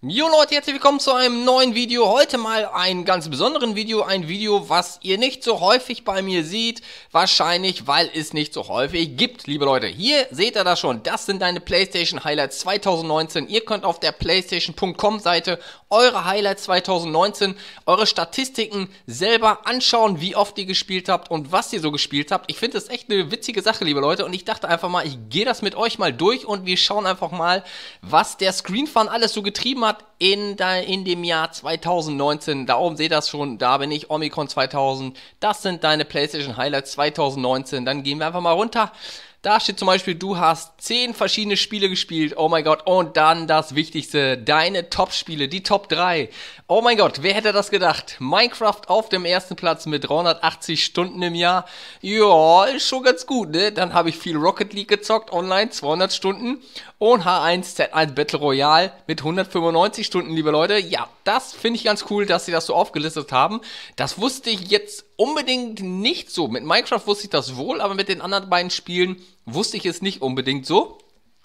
Jo Leute, herzlich willkommen zu einem neuen Video. Heute mal ein ganz besonderen Video, ein Video, was ihr nicht so häufig bei mir seht. Wahrscheinlich, weil es nicht so häufig gibt, liebe Leute. Hier seht ihr das schon, das sind deine Playstation Highlights 2019. Ihr könnt auf der Playstation.com Seite eure Highlights 2019, eure Statistiken selber anschauen, wie oft ihr gespielt habt und was ihr so gespielt habt. Ich finde das echt eine witzige Sache, liebe Leute. Und ich dachte einfach mal, ich gehe das mit euch mal durch und wir schauen einfach mal, was der Screenfun alles so getrieben hat Monat in, in dem Jahr 2019. Da oben seht ihr das schon, da bin ich Omicron 2000. Das sind deine PlayStation Highlights 2019. Dann gehen wir einfach mal runter. Da steht zum Beispiel, du hast 10 verschiedene Spiele gespielt. Oh mein Gott. Und dann das Wichtigste, deine Top-Spiele, die Top 3. Oh mein Gott, wer hätte das gedacht? Minecraft auf dem ersten Platz mit 380 Stunden im Jahr. Ja, ist schon ganz gut, ne? Dann habe ich viel Rocket League gezockt, online 200 Stunden. Und H1Z1 Battle Royale mit 195 Stunden, liebe Leute. Ja, das finde ich ganz cool, dass sie das so aufgelistet haben. Das wusste ich jetzt unbedingt nicht so. Mit Minecraft wusste ich das wohl, aber mit den anderen beiden Spielen wusste ich es nicht unbedingt so.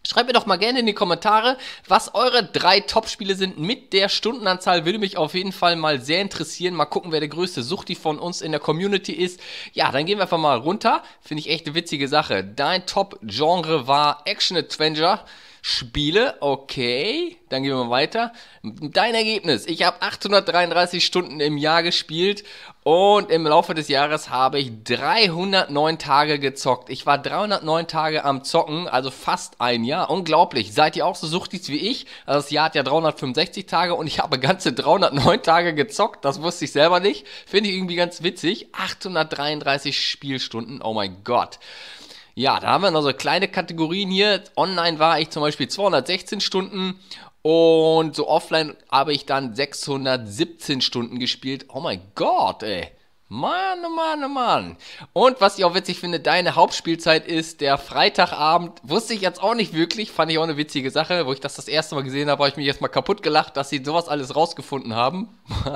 Schreibt mir doch mal gerne in die Kommentare, was eure drei Top-Spiele sind mit der Stundenanzahl. Würde mich auf jeden Fall mal sehr interessieren. Mal gucken, wer der größte Suchti von uns in der Community ist. Ja, dann gehen wir einfach mal runter. Finde ich echt eine witzige Sache. Dein Top-Genre war Action-Adventure. Spiele, okay, dann gehen wir mal weiter. Dein Ergebnis, ich habe 833 Stunden im Jahr gespielt und im Laufe des Jahres habe ich 309 Tage gezockt. Ich war 309 Tage am Zocken, also fast ein Jahr. Unglaublich. Seid ihr auch so suchtig wie ich? Also das Jahr hat ja 365 Tage und ich habe ganze 309 Tage gezockt. Das wusste ich selber nicht. Finde ich irgendwie ganz witzig. 833 Spielstunden. Oh mein Gott. Ja, da haben wir noch so kleine Kategorien hier. Online war ich zum Beispiel 216 Stunden und so offline habe ich dann 617 Stunden gespielt. Oh mein Gott, ey. Mann, oh Mann, oh Mann. Und was ich auch witzig finde, deine Hauptspielzeit ist der Freitagabend. Wusste ich jetzt auch nicht wirklich, fand ich auch eine witzige Sache. Wo ich das das erste Mal gesehen habe, habe ich mich erstmal kaputt gelacht, dass sie sowas alles rausgefunden haben.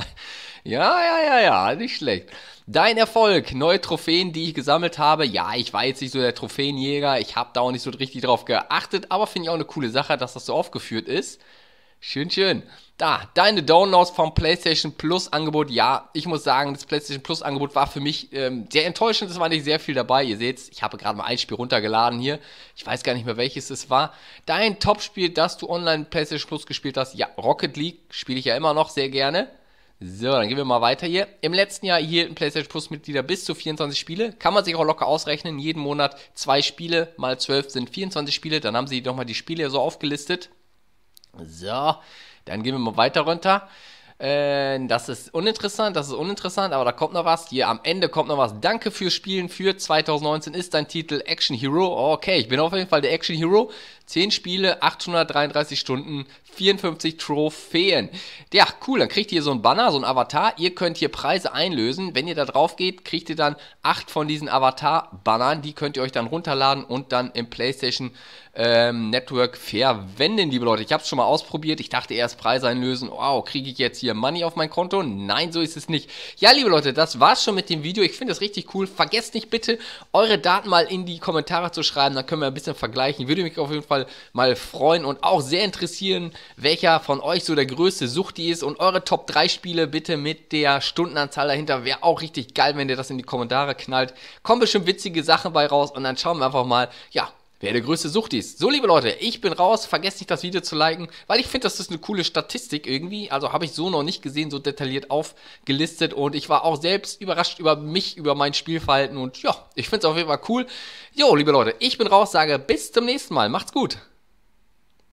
ja, ja, ja, ja, nicht schlecht. Dein Erfolg, neue Trophäen, die ich gesammelt habe. Ja, ich war jetzt nicht so der Trophäenjäger, ich habe da auch nicht so richtig drauf geachtet, aber finde ich auch eine coole Sache, dass das so aufgeführt ist. Schön, schön. Da, deine Downloads vom PlayStation Plus Angebot. Ja, ich muss sagen, das PlayStation Plus Angebot war für mich ähm, sehr enttäuschend. Es war nicht sehr viel dabei. Ihr seht, ich habe gerade mal ein Spiel runtergeladen hier. Ich weiß gar nicht mehr, welches es war. Dein Top-Spiel, das du online PlayStation Plus gespielt hast. Ja, Rocket League spiele ich ja immer noch sehr gerne. So, dann gehen wir mal weiter hier. Im letzten Jahr erhielten PlayStation Plus Mitglieder bis zu 24 Spiele. Kann man sich auch locker ausrechnen. Jeden Monat zwei Spiele mal 12 sind 24 Spiele. Dann haben sie nochmal die Spiele so aufgelistet. So, dann gehen wir mal weiter runter. Äh, das ist uninteressant, das ist uninteressant, aber da kommt noch was. Hier am Ende kommt noch was. Danke fürs Spielen für 2019 ist dein Titel Action Hero. Okay, ich bin auf jeden Fall der Action Hero. 10 Spiele, 833 Stunden, 54 Trophäen. Ja, cool, dann kriegt ihr so ein Banner, so ein Avatar. Ihr könnt hier Preise einlösen. Wenn ihr da drauf geht, kriegt ihr dann 8 von diesen Avatar-Bannern. Die könnt ihr euch dann runterladen und dann im PlayStation ähm, Network verwenden, liebe Leute. Ich habe es schon mal ausprobiert. Ich dachte erst Preise einlösen. Wow, kriege ich jetzt hier Money auf mein Konto? Nein, so ist es nicht. Ja, liebe Leute, das war's schon mit dem Video. Ich finde es richtig cool. Vergesst nicht bitte, eure Daten mal in die Kommentare zu schreiben. Dann können wir ein bisschen vergleichen. Würde mich auf jeden Fall Fall mal freuen und auch sehr interessieren, welcher von euch so der größte Suchti ist und eure Top 3 Spiele bitte mit der Stundenanzahl dahinter. Wäre auch richtig geil, wenn ihr das in die Kommentare knallt. Kommen bestimmt witzige Sachen bei raus und dann schauen wir einfach mal, ja, Wer der größte Suchti ist. So, liebe Leute, ich bin raus. Vergesst nicht, das Video zu liken, weil ich finde, das ist eine coole Statistik irgendwie. Also habe ich so noch nicht gesehen, so detailliert aufgelistet. Und ich war auch selbst überrascht über mich, über mein Spielverhalten. Und ja, ich finde es auf jeden Fall cool. Jo, liebe Leute, ich bin raus, sage bis zum nächsten Mal. Macht's gut.